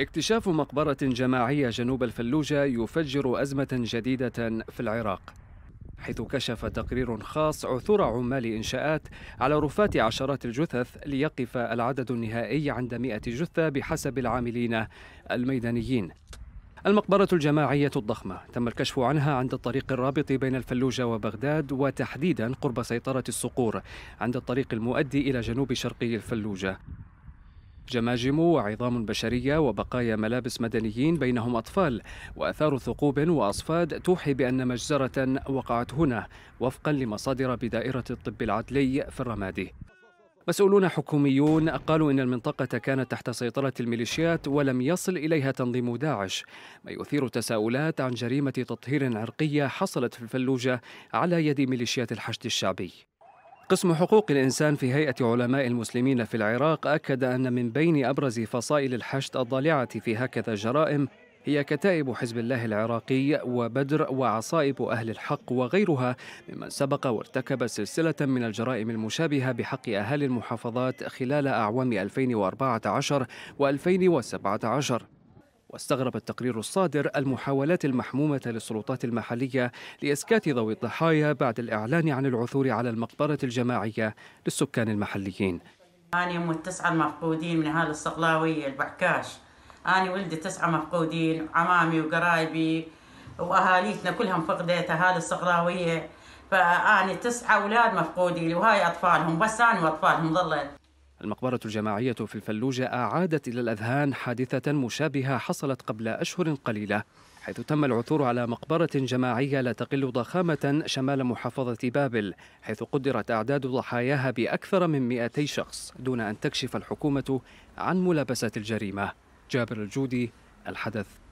اكتشاف مقبرة جماعية جنوب الفلوجة يفجر أزمة جديدة في العراق حيث كشف تقرير خاص عثور عمال إنشاءات على رفات عشرات الجثث ليقف العدد النهائي عند 100 جثة بحسب العاملين الميدانيين المقبرة الجماعية الضخمة تم الكشف عنها عند الطريق الرابط بين الفلوجة وبغداد وتحديدا قرب سيطرة الصقور عند الطريق المؤدي إلى جنوب شرقي الفلوجة جماجم وعظام بشرية وبقايا ملابس مدنيين بينهم أطفال وأثار ثقوب وأصفاد توحي بأن مجزرة وقعت هنا وفقا لمصادر بدائرة الطب العدلي في الرمادي مسؤولون حكوميون قالوا إن المنطقة كانت تحت سيطرة الميليشيات ولم يصل إليها تنظيم داعش ما يثير تساؤلات عن جريمة تطهير عرقية حصلت في الفلوجة على يد ميليشيات الحشد الشعبي قسم حقوق الإنسان في هيئة علماء المسلمين في العراق أكد أن من بين أبرز فصائل الحشد الضالعة في هكذا الجرائم هي كتائب حزب الله العراقي وبدر وعصائب أهل الحق وغيرها ممن سبق وارتكب سلسلة من الجرائم المشابهة بحق أهالي المحافظات خلال أعوام 2014 و 2017 واستغرب التقرير الصادر المحاولات المحمومة للسلطات المحلية لإسكات ذوي الضحايا بعد الإعلان عن العثور على المقبرة الجماعية للسكان المحليين أنا أم التسعة المفقودين من أهالي الصقلاوية البحكاش أنا ولدي تسعة مفقودين عمامي وقرايبي وأهاليتنا كلهم فقدت أهالي الصقلاوية فأني تسعة أولاد مفقودين وهاي أطفالهم بس أنا وأطفالهم ظلت المقبرة الجماعية في الفلوجة أعادت إلى الأذهان حادثة مشابهة حصلت قبل أشهر قليلة حيث تم العثور على مقبرة جماعية لا تقل ضخامة شمال محافظة بابل حيث قدرت أعداد ضحاياها بأكثر من 200 شخص دون أن تكشف الحكومة عن ملابسة الجريمة جابر الجودي الحدث